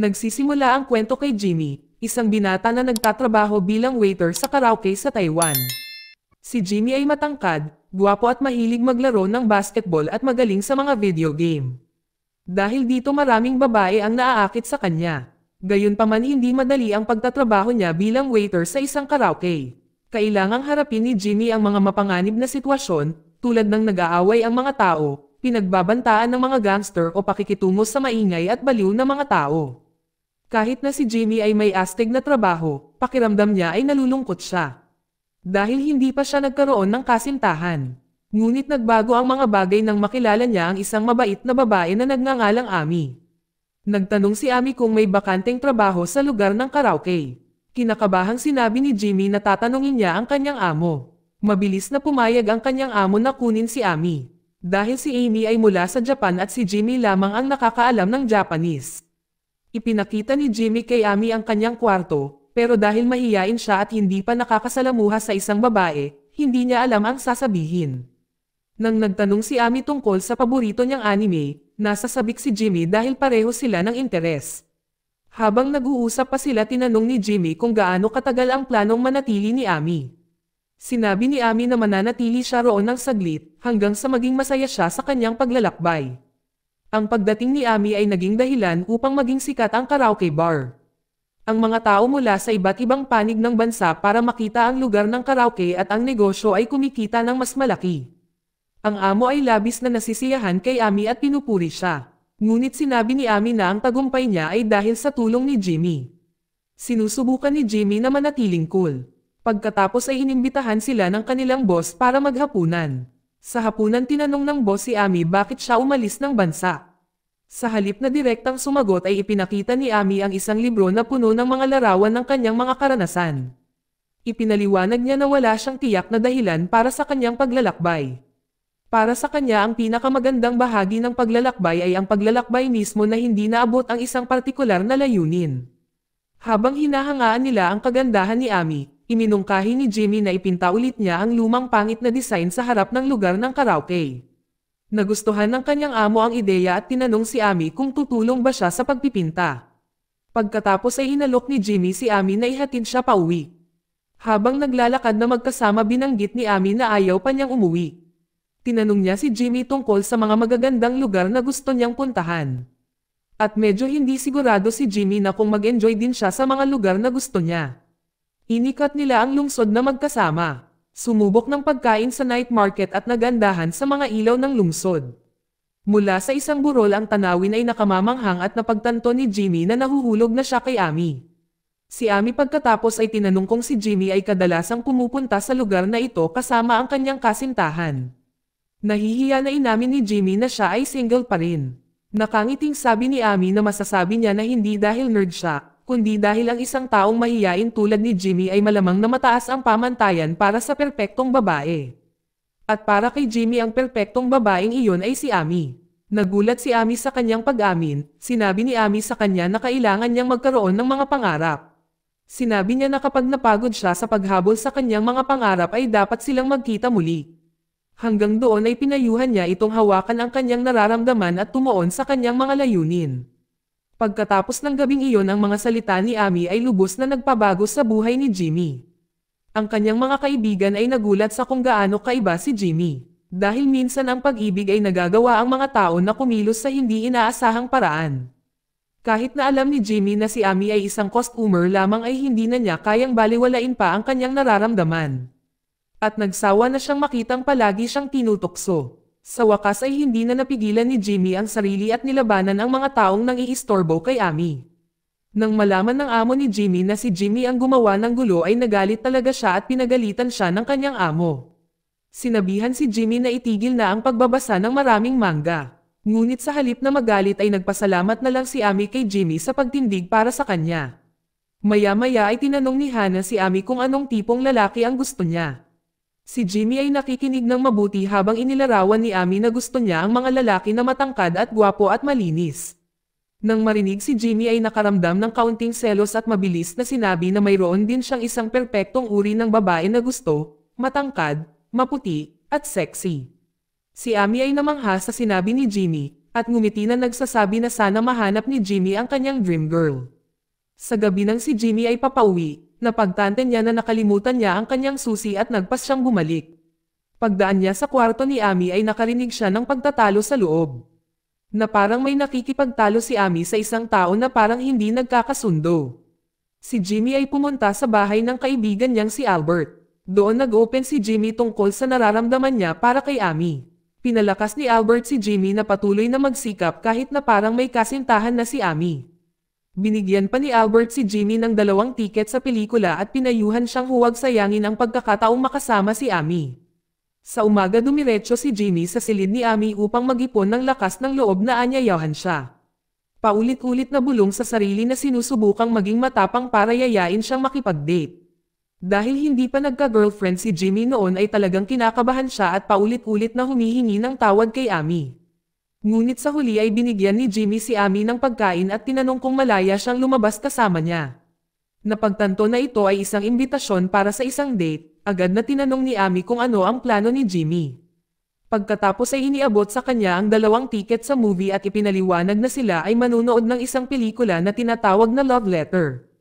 Nagsisimula ang kwento kay Jimmy, isang binata na nagtatrabaho bilang waiter sa karaoke sa Taiwan. Si Jimmy ay matangkad, guwapo at mahilig maglaro ng basketball at magaling sa mga video game. Dahil dito maraming babae ang naaakit sa kanya. Gayunpaman hindi madali ang pagtatrabaho niya bilang waiter sa isang karaoke. Kailangang harapin ni Jimmy ang mga mapanganib na sitwasyon, tulad ng nag-aaway ang mga tao, pinagbabantaan ng mga gangster o pakikitungo sa maingay at baliw na mga tao. Kahit na si Jimmy ay may astig na trabaho, pakiramdam niya ay nalulungkot siya. Dahil hindi pa siya nagkaroon ng kasintahan. Ngunit nagbago ang mga bagay nang makilala niya ang isang mabait na babae na nagngangalang Ami. Nagtanong si Ami kung may bakanteng trabaho sa lugar ng karaoke. Kinakabahang sinabi ni Jimmy na tatanungin niya ang kanyang amo. Mabilis na pumayag ang kanyang amo na kunin si Ami. Dahil si Amy ay mula sa Japan at si Jimmy lamang ang nakakaalam ng Japanese. Ipinakita ni Jimmy kay Amy ang kanyang kwarto, pero dahil mahiyain siya at hindi pa nakakasalamuha sa isang babae, hindi niya alam ang sasabihin. Nang nagtanong si Amy tungkol sa paborito niyang anime, nasa sabik si Jimmy dahil pareho sila ng interes. Habang nag-uusap pa sila tinanong ni Jimmy kung gaano katagal ang planong manatili ni Amy. Sinabi ni Amy na mananatili siya roon ng saglit, hanggang sa maging masaya siya sa kanyang paglalakbay. Ang pagdating ni Ami ay naging dahilan upang maging sikat ang karaoke bar. Ang mga tao mula sa iba't ibang panig ng bansa para makita ang lugar ng karaoke at ang negosyo ay kumikita ng mas malaki. Ang amo ay labis na nasisiyahan kay Ami at pinupuri siya. Ngunit sinabi ni Ami na ang tagumpay niya ay dahil sa tulong ni Jimmy. Sinusubukan ni Jimmy na manatiling cool. Pagkatapos ay inimbitahan sila ng kanilang boss para maghapunan. Sa hapunan tinanong ng boss si Ami bakit siya umalis ng bansa. Sa halip na direktang sumagot ay ipinakita ni Ami ang isang libro na puno ng mga larawan ng kanyang mga karanasan. Ipinaliwanag niya na wala siyang tiyak na dahilan para sa kanyang paglalakbay. Para sa kanya ang pinakamagandang bahagi ng paglalakbay ay ang paglalakbay mismo na hindi naabot ang isang partikular na layunin. Habang hinahangaan nila ang kagandahan ni Ami, Iminungkahi ni Jimmy na ipinta ulit niya ang lumang pangit na design sa harap ng lugar ng karaoke. Nagustuhan ng kanyang amo ang ideya at tinanong si Ami kung tutulong ba siya sa pagpipinta. Pagkatapos ay hinalok ni Jimmy si Ami na ihatid siya pauwi. Habang naglalakad na magkasama binanggit ni Ami na ayaw pa niyang umuwi. Tinanong niya si Jimmy tungkol sa mga magagandang lugar na gusto niyang puntahan. At medyo hindi sigurado si Jimmy na kung mag-enjoy din siya sa mga lugar na gusto niya. Inikat nila ang lungsod na magkasama. Sumubok ng pagkain sa night market at nagandahan sa mga ilaw ng lungsod. Mula sa isang burol ang tanawin ay nakamamanghang at napagtanto ni Jimmy na nahuhulog na siya kay Ami. Si Ami pagkatapos ay tinanong kung si Jimmy ay kadalasang pumupunta sa lugar na ito kasama ang kanyang kasintahan. Nahihiya na inamin ni Jimmy na siya ay single pa rin. Nakangiting sabi ni Ami na masasabi niya na hindi dahil nerd siya, kundi dahil ang isang taong mahiyain tulad ni Jimmy ay malamang na mataas ang pamantayan para sa perpektong babae. At para kay Jimmy ang perpektong babaeng iyon ay si Ami. Nagulat si Ami sa kanyang pag-amin, sinabi ni Ami sa kanya na kailangan niyang magkaroon ng mga pangarap. Sinabi niya na kapag napagod siya sa paghabol sa kanyang mga pangarap ay dapat silang magkita muli. Hanggang doon ay pinayuhan niya itong hawakan ang kanyang nararamdaman at tumuon sa kanyang mga layunin. Pagkatapos ng gabing iyon ang mga salita ni Ami ay lubos na nagpabago sa buhay ni Jimmy. Ang kanyang mga kaibigan ay nagulat sa kung gaano kaiba si Jimmy. Dahil minsan ang pag-ibig ay nagagawa ang mga tao na kumilos sa hindi inaasahang paraan. Kahit na alam ni Jimmy na si Ami ay isang costumer lamang ay hindi na niya kayang baliwalain pa ang kanyang nararamdaman. At nagsawa na siyang makitang palagi siyang tinutokso. Sa wakas ay hindi na napigilan ni Jimmy ang sarili at nilabanan ang mga taong nangiistorbo kay Ami. Nang malaman ng amo ni Jimmy na si Jimmy ang gumawa ng gulo ay nagalit talaga siya at pinagalitan siya ng kanyang amo. Sinabihan si Jimmy na itigil na ang pagbabasa ng maraming manga. Ngunit sa halip na magalit ay nagpasalamat na lang si Ami kay Jimmy sa pagtindig para sa kanya. Maya-maya ay tinanong ni Hana si Ami kung anong tipong lalaki ang gusto niya. Si Jimmy ay nakikinig ng mabuti habang inilarawan ni Ami na gusto niya ang mga lalaki na matangkad at gwapo at malinis. Nang marinig si Jimmy ay nakaramdam ng kaunting selos at mabilis na sinabi na mayroon din siyang isang perpektong uri ng babae na gusto, matangkad, maputi, at sexy. Si Ami ay namangha sa sinabi ni Jimmy, at ngumiti na nagsasabi na sana mahanap ni Jimmy ang kanyang dream girl. Sa gabi nang si Jimmy ay papauwi, Napagtante niya na nakalimutan niya ang kanyang susi at nagpas siyang bumalik. Pagdaan niya sa kwarto ni Ami ay nakarinig siya ng pagtatalo sa loob. Na parang may nakikipagtalo si Ami sa isang tao na parang hindi nagkakasundo. Si Jimmy ay pumunta sa bahay ng kaibigan niyang si Albert. Doon nag-open si Jimmy tungkol sa nararamdaman niya para kay Ami. Pinalakas ni Albert si Jimmy na patuloy na magsikap kahit na parang may kasintahan na si Ami. Binigyan pa ni Albert si Jimmy ng dalawang tiket sa pelikula at pinayuhan siyang huwag sayangin ang pagkakataong makasama si Ami. Sa umaga dumiretso si Jimmy sa silid ni Ami upang magipon ng lakas ng loob na anyayahan siya. Paulit-ulit na bulong sa sarili na sinusubukang maging matapang para yayain siyang makipag-date. Dahil hindi pa nagka-girlfriend si Jimmy noon ay talagang kinakabahan siya at paulit-ulit na humihingi ng tawad kay Ami. Ngunit sa huli ay binigyan ni Jimmy si Ami ng pagkain at tinanong kung malaya siyang lumabas kasama niya. Napagtanto na ito ay isang imbitasyon para sa isang date, agad na tinanong ni Ami kung ano ang plano ni Jimmy. Pagkatapos ay iniabot sa kanya ang dalawang tiket sa movie at ipinaliwanag na sila ay manunood ng isang pelikula na tinatawag na Love Letter.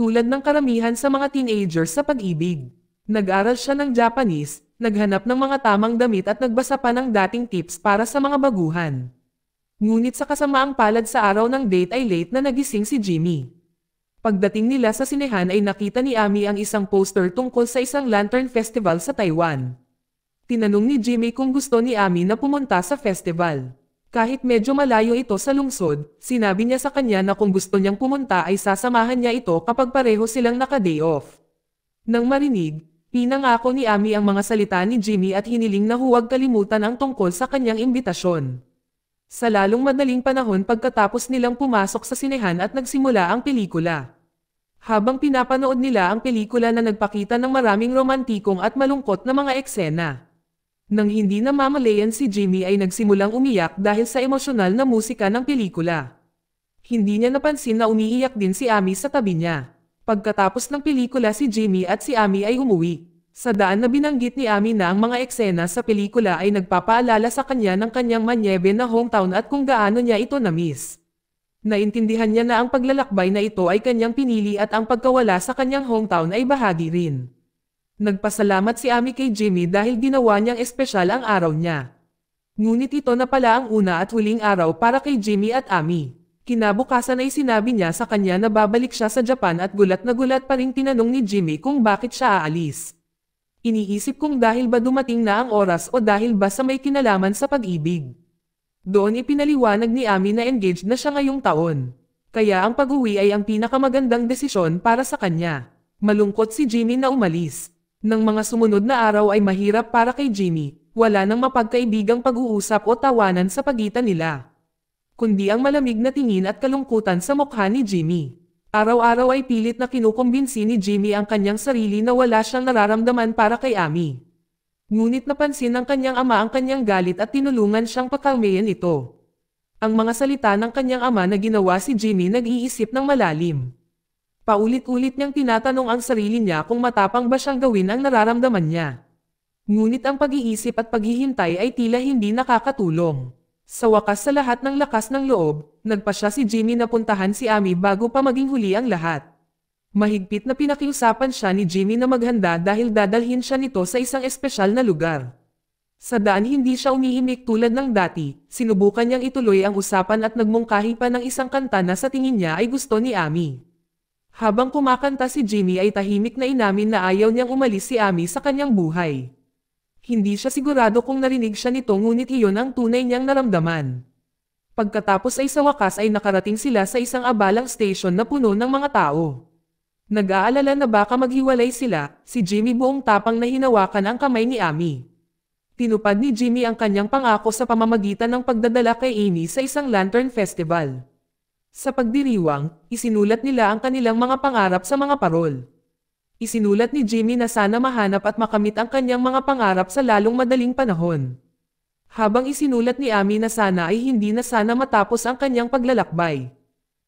Tulad ng karamihan sa mga teenagers sa pag-ibig. Nag-aral siya ng Japanese, Naghanap ng mga tamang damit at nagbasa pa ng dating tips para sa mga baguhan. Ngunit sa kasamaang palad sa araw ng date ay late na nagising si Jimmy. Pagdating nila sa sinehan ay nakita ni Ami ang isang poster tungkol sa isang lantern festival sa Taiwan. Tinanong ni Jimmy kung gusto ni Ami na pumunta sa festival. Kahit medyo malayo ito sa lungsod, sinabi niya sa kanya na kung gusto niyang pumunta ay sasamahan niya ito kapag pareho silang naka-day off. Nang marinig, Pinangako ni Amy ang mga salita ni Jimmy at hiniling na huwag kalimutan ang tungkol sa kanyang imbitasyon. Sa lalong madaling panahon pagkatapos nilang pumasok sa sinehan at nagsimula ang pelikula. Habang pinapanood nila ang pelikula na nagpakita ng maraming romantikong at malungkot na mga eksena. Nang hindi namamalayan si Jimmy ay nagsimulang umiyak dahil sa emosyonal na musika ng pelikula. Hindi niya napansin na umiiyak din si Amy sa tabi niya. Pagkatapos ng pelikula si Jimmy at si Amy ay umuwi. Sa daan na binanggit ni Amy na ang mga eksena sa pelikula ay nagpapaalala sa kanya ng kanyang manyebe na hometown at kung gaano niya ito na-miss. Naintindihan niya na ang paglalakbay na ito ay kanyang pinili at ang pagkawala sa kanyang hometown ay bahagi rin. Nagpasalamat si Amy kay Jimmy dahil ginawa niyang espesyal ang araw niya. Ngunit ito na pala ang una at huling araw para kay Jimmy at Amy. Kinabukasan ay sinabi niya sa kanya na babalik siya sa Japan at gulat na gulat pa rin tinanong ni Jimmy kung bakit siya aalis. Iniisip kong dahil ba dumating na ang oras o dahil ba sa may kinalaman sa pag-ibig. Doon ipinaliwanag ni Ami na engaged na siya ngayong taon. Kaya ang pag-uwi ay ang pinakamagandang desisyon para sa kanya. Malungkot si Jimmy na umalis. Nang mga sumunod na araw ay mahirap para kay Jimmy, wala nang mapagkaibigang pag-uusap o tawanan sa pagitan nila kundi ang malamig na tingin at kalungkutan sa mukha ni Jimmy. Araw-araw ay pilit na kinukumbinsi ni Jimmy ang kanyang sarili na wala siyang nararamdaman para kay Ami. Ngunit napansin ng kanyang ama ang kanyang galit at tinulungan siyang pakalmayan ito. Ang mga salita ng kanyang ama na ginawa si Jimmy nag-iisip ng malalim. Paulit-ulit niyang tinatanong ang sarili niya kung matapang ba siyang gawin ang nararamdaman niya. Ngunit ang pag-iisip at paghihintay ay tila hindi nakakatulong. Sa wakas sa lahat ng lakas ng loob, nagpa siya si Jimmy na puntahan si Ami bago pa maging huli ang lahat. Mahigpit na pinakiusapan siya ni Jimmy na maghanda dahil dadalhin siya nito sa isang espesyal na lugar. Sa daan hindi siya umihimik tulad ng dati, sinubukan niyang ituloy ang usapan at nagmungkahi pa ng isang kanta na sa tingin niya ay gusto ni Ami. Habang kumakanta si Jimmy ay tahimik na inamin na ayaw niyang umalis si Ami sa kanyang buhay. Hindi siya sigurado kung narinig siya nito ngunit iyon ang tunay niyang naramdaman. Pagkatapos ay sa wakas ay nakarating sila sa isang abalang station na puno ng mga tao. Nag-aalala na baka maghiwalay sila, si Jimmy buong tapang na hinawakan ang kamay ni Amy. Tinupad ni Jimmy ang kanyang pangako sa pamamagitan ng pagdadala kay Amy sa isang lantern festival. Sa pagdiriwang, isinulat nila ang kanilang mga pangarap sa mga parol. Isinulat ni Jimmy na sana mahanap at makamit ang kanyang mga pangarap sa lalong madaling panahon. Habang isinulat ni Ami na sana ay hindi na sana matapos ang kanyang paglalakbay.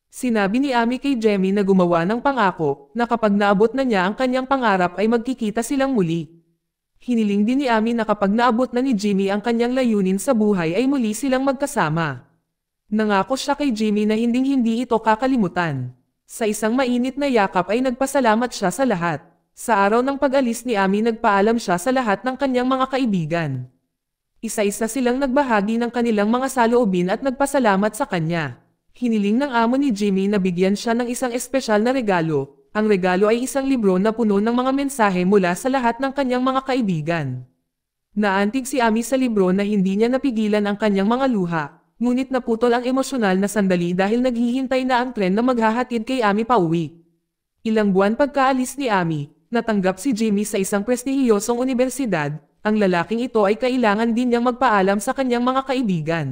Sinabi ni Ami kay Jimmy na gumawa ng pangako na kapag naabot na niya ang kanyang pangarap ay magkikita silang muli. Hiniling din ni Ami na kapag naabot na ni Jimmy ang kanyang layunin sa buhay ay muli silang magkasama. Nangako siya kay Jimmy na hinding-hindi ito kakalimutan. Sa isang mainit na yakap ay nagpasalamat siya sa lahat. Sa araw ng pag-alis ni Ami nagpaalam siya sa lahat ng kanyang mga kaibigan. Isa-isa silang nagbahagi ng kanilang mga saloobin at nagpasalamat sa kanya. Hiniling ng amo ni Jimmy na bigyan siya ng isang espesyal na regalo. Ang regalo ay isang libro na puno ng mga mensahe mula sa lahat ng kanyang mga kaibigan. Naantig si Ami sa libro na hindi niya napigilan ang kanyang mga luha, ngunit naputol ang emosyonal na sandali dahil naghihintay na ang tren na maghahatid kay Ami pauwi. Ilang buwan pagkaalis ni Ami, natanggap si Jimmy sa isang prestihiyosong universidad, ang lalaking ito ay kailangan din niyang magpaalam sa kanyang mga kaibigan.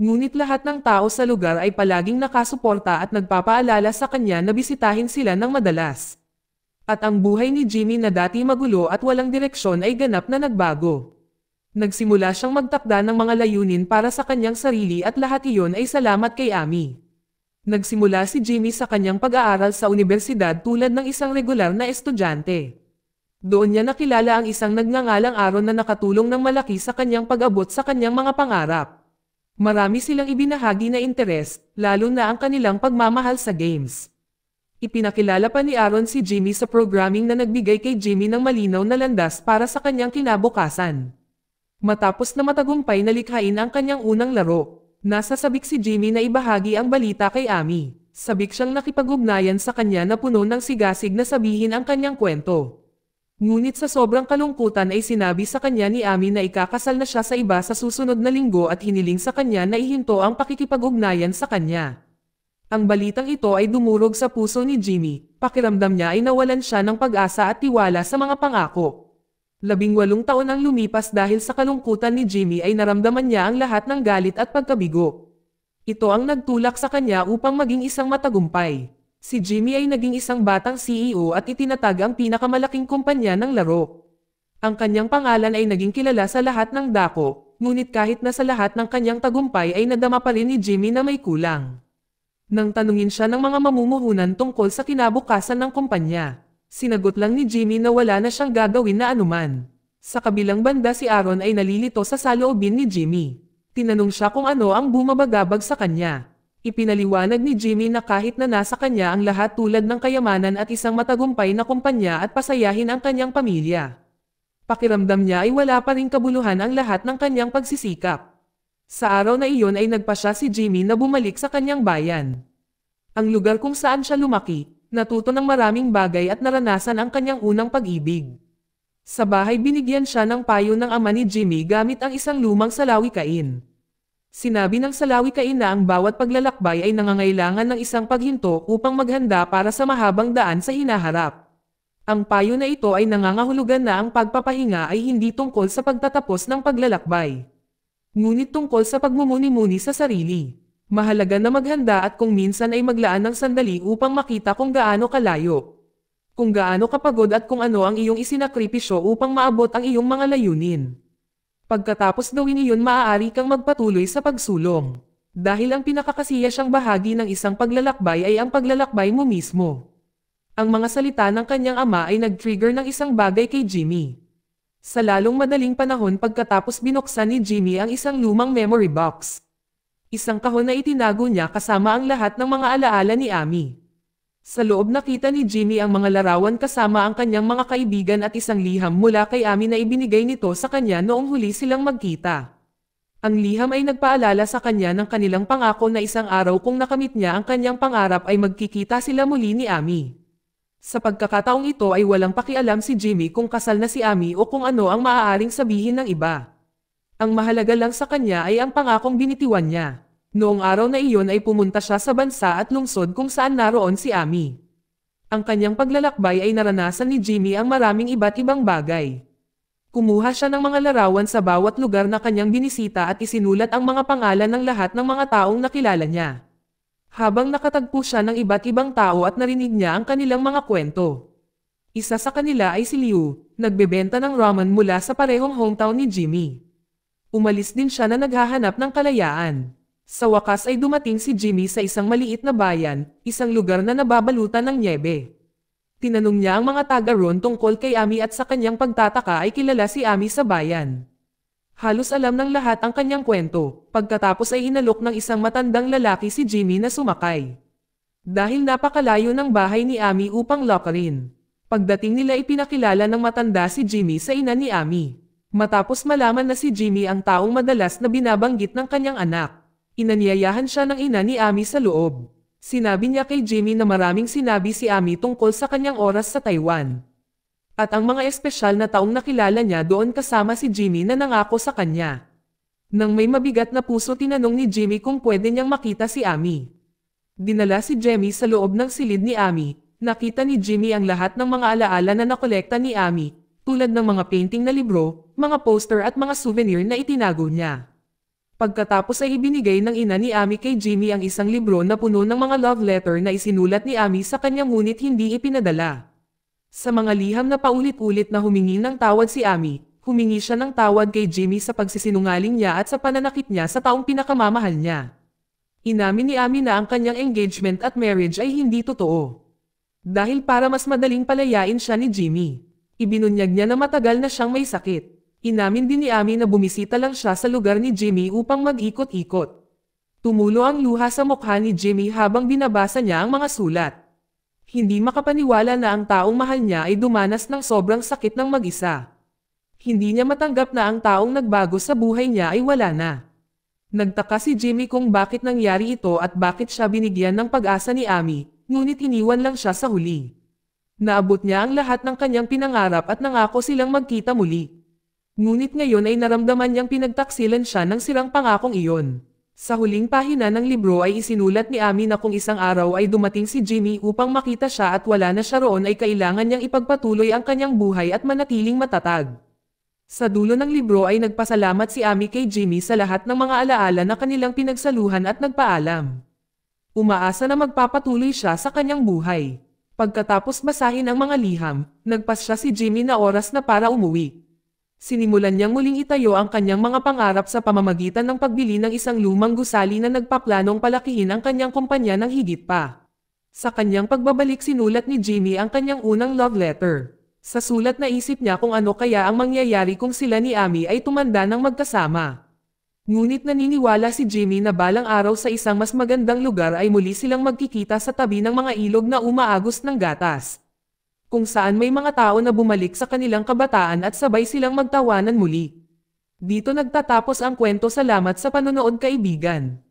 Ngunit lahat ng tao sa lugar ay palaging nakasuporta at nagpapaalala sa kanya na bisitahin sila ng madalas at ang buhay ni Jimmy na dati magulo at walang direksyon ay ganap na nagbago. Nagsimula siyang magtakda ng mga layunin para sa kanyang sarili at lahat iyon ay salamat kay Ami. Nagsimula si Jimmy sa kanyang pag-aaral sa universidad tulad ng isang regular na estudyante. Doon niya nakilala ang isang nagngangalang aron na nakatulong ng malaki sa kanyang pag-abot sa kanyang mga pangarap. Marami silang ibinahagi na interes, lalo na ang kanilang pagmamahal sa games. Ipinakilala pa ni Aaron si Jimmy sa programming na nagbigay kay Jimmy ng malinaw na landas para sa kanyang kinabukasan. Matapos na matagumpay na likhain ang kanyang unang laro, nasa sabik si Jimmy na ibahagi ang balita kay Ami. Sabik siyang nakipag-ugnayan sa kanya na puno ng sigasig na sabihin ang kanyang kwento. Ngunit sa sobrang kalungkutan ay sinabi sa kanya ni Ami na ikakasal na siya sa iba sa susunod na linggo at hiniling sa kanya na ihinto ang pakikipag-ugnayan sa kanya. Ang balitang ito ay dumurog sa puso ni Jimmy, pakiramdam niya ay nawalan siya ng pag-asa at tiwala sa mga pangako. Labing walong taon ang lumipas dahil sa kalungkutan ni Jimmy ay naramdaman niya ang lahat ng galit at pagkabigo. Ito ang nagtulak sa kanya upang maging isang matagumpay. Si Jimmy ay naging isang batang CEO at itinatag ang pinakamalaking kumpanya ng laro. Ang kanyang pangalan ay naging kilala sa lahat ng dako, ngunit kahit na sa lahat ng kanyang tagumpay ay nadama pa rin ni Jimmy na may kulang. Nang tanungin siya ng mga mamumuhunan tungkol sa kinabukasan ng kumpanya, Sinagot lang ni Jimmy na wala na siyang gagawin na anuman. Sa kabilang banda si Aaron ay nalilito sa saloobin ni Jimmy. Tinanong siya kung ano ang bumabagabag sa kanya. Ipinaliwanag ni Jimmy na kahit na nasa kanya ang lahat tulad ng kayamanan at isang matagumpay na kumpanya at pasayahin ang kanyang pamilya. Pakiramdam niya ay wala pa rin kabuluhan ang lahat ng kanyang pagsisikap. Sa araw na iyon ay nagpa siya si Jimmy na bumalik sa kanyang bayan. Ang lugar kung saan siya lumaki, natuto ng maraming bagay at naranasan ang kanyang unang pag-ibig. Sa bahay binigyan siya ng payo ng ama ni Jimmy gamit ang isang lumang salawikain. Sinabi ng salawikain na ang bawat paglalakbay ay nangangailangan ng isang paghinto upang maghanda para sa mahabang daan sa hinaharap. Ang payo na ito ay nangangahulugan na ang pagpapahinga ay hindi tungkol sa pagtatapos ng paglalakbay. Ngunit tungkol sa pagmumuni-muni sa sarili. Mahalaga na maghanda at kung minsan ay maglaan ng sandali upang makita kung gaano kalayo. Kung gaano kapagod at kung ano ang iyong isinakripisyo upang maabot ang iyong mga layunin. Pagkatapos gawin iyon maaari kang magpatuloy sa pagsulong. Dahil ang pinakakasiya siyang bahagi ng isang paglalakbay ay ang paglalakbay mo mismo. Ang mga salita ng kanyang ama ay nag-trigger ng isang bagay kay Jimmy. Sa lalong madaling panahon pagkatapos binuksan ni Jimmy ang isang lumang memory box. Isang kahon na itinago niya kasama ang lahat ng mga alaala ni Ami. Sa loob nakita ni Jimmy ang mga larawan kasama ang kanyang mga kaibigan at isang liham mula kay Ami na ibinigay nito sa kanya noong huli silang magkita. Ang liham ay nagpaalala sa kanya ng kanilang pangako na isang araw kung nakamit niya ang kanyang pangarap ay magkikita sila muli ni Ami. Sa pagkakataong ito ay walang pakialam si Jimmy kung kasal na si Ami o kung ano ang maaaring sabihin ng iba. Ang mahalaga lang sa kanya ay ang pangakong binitiwan niya. Noong araw na iyon ay pumunta siya sa bansa at lungsod kung saan naroon si Ami. Ang kanyang paglalakbay ay naranasan ni Jimmy ang maraming iba't ibang bagay. Kumuha siya ng mga larawan sa bawat lugar na kanyang binisita at isinulat ang mga pangalan ng lahat ng mga taong nakilala niya. Habang nakatagpo siya ng iba't ibang tao at narinig niya ang kanilang mga kwento. Isa sa kanila ay si Liu, nagbebenta ng ramen mula sa parehong hometown ni Jimmy. Umalis din siya na naghahanap ng kalayaan. Sa wakas ay dumating si Jimmy sa isang maliit na bayan, isang lugar na nababalutan ng nyebe. Tinanong niya ang mga taga roon tungkol kay Ami at sa kanyang pagtataka ay kilala si Ami sa bayan. Halos alam ng lahat ang kanyang kwento, pagkatapos ay hinalok ng isang matandang lalaki si Jimmy na sumakay. Dahil napakalayo ng bahay ni Ami upang lokarin. Pagdating nila ipinakilala ng matanda si Jimmy sa ina ni Ami. Matapos malaman na si Jimmy ang taong madalas na binabanggit ng kanyang anak, inanyayahan siya ng ina ni Ami sa loob. Sinabi niya kay Jimmy na maraming sinabi si Ami tungkol sa kanyang oras sa Taiwan. At ang mga espesyal na taong nakilala niya doon kasama si Jimmy na nangako sa kanya. Nang may mabigat na puso tinanong ni Jimmy kung pwede niyang makita si Ami. Dinala si Jimmy sa loob ng silid ni Ami, nakita ni Jimmy ang lahat ng mga alaala na nakolekta ni Ami, tulad ng mga painting na libro, mga poster at mga souvenir na itinago niya. Pagkatapos ay ibinigay ng ina ni Ami kay Jimmy ang isang libro na puno ng mga love letter na isinulat ni Ami sa kanya ngunit hindi ipinadala. Sa mga liham na paulit-ulit na humingi ng tawad si Ami, humingi siya ng tawad kay Jimmy sa pagsisinungaling niya at sa pananakit niya sa taong pinakamamahal niya. Inamin ni Ami na ang kanyang engagement at marriage ay hindi totoo. Dahil para mas madaling palayain siya ni Jimmy. Ibinunyag niya na matagal na siyang may sakit. Inamin din ni Ami na bumisita lang siya sa lugar ni Jimmy upang mag-ikot-ikot. Tumulo ang luha sa mukha ni Jimmy habang binabasa niya ang mga sulat. Hindi makapaniwala na ang taong mahal niya ay dumanas ng sobrang sakit ng mag-isa. Hindi niya matanggap na ang taong nagbago sa buhay niya ay wala na. Nagtaka si Jimmy kung bakit nangyari ito at bakit siya binigyan ng pag-asa ni Ami, ngunit iniwan lang siya sa huli. Naabot niya ang lahat ng kanyang pinangarap at nangako silang magkita muli. Ngunit ngayon ay naramdaman niyang pinagtaksilan siya ng silang pangakong iyon. Sa huling pahina ng libro ay isinulat ni Ami na kung isang araw ay dumating si Jimmy upang makita siya at wala na siya roon ay kailangan niyang ipagpatuloy ang kanyang buhay at manatiling matatag. Sa dulo ng libro ay nagpasalamat si Ami kay Jimmy sa lahat ng mga alaala na kanilang pinagsaluhan at nagpaalam. Umaasa na magpapatuloy siya sa kanyang buhay. Pagkatapos basahin ang mga liham, nagpasya si Jimmy na oras na para umuwi. Sinimulan niyang muling itayo ang kanyang mga pangarap sa pamamagitan ng pagbili ng isang lumang gusali na nagpaplanong palakihin ang kanyang kumpanya ng higit pa. Sa kanyang pagbabalik sinulat ni Jimmy ang kanyang unang love letter. Sa sulat na isip niya kung ano kaya ang mangyayari kung sila ni Amy ay tumanda ng magkasama. Ngunit naniniwala si Jimmy na balang araw sa isang mas magandang lugar ay muli silang magkikita sa tabi ng mga ilog na umaagos ng gatas. Kung saan may mga tao na bumalik sa kanilang kabataan at sabay silang magtawanan muli. Dito nagtatapos ang kwento salamat sa panonood kaibigan.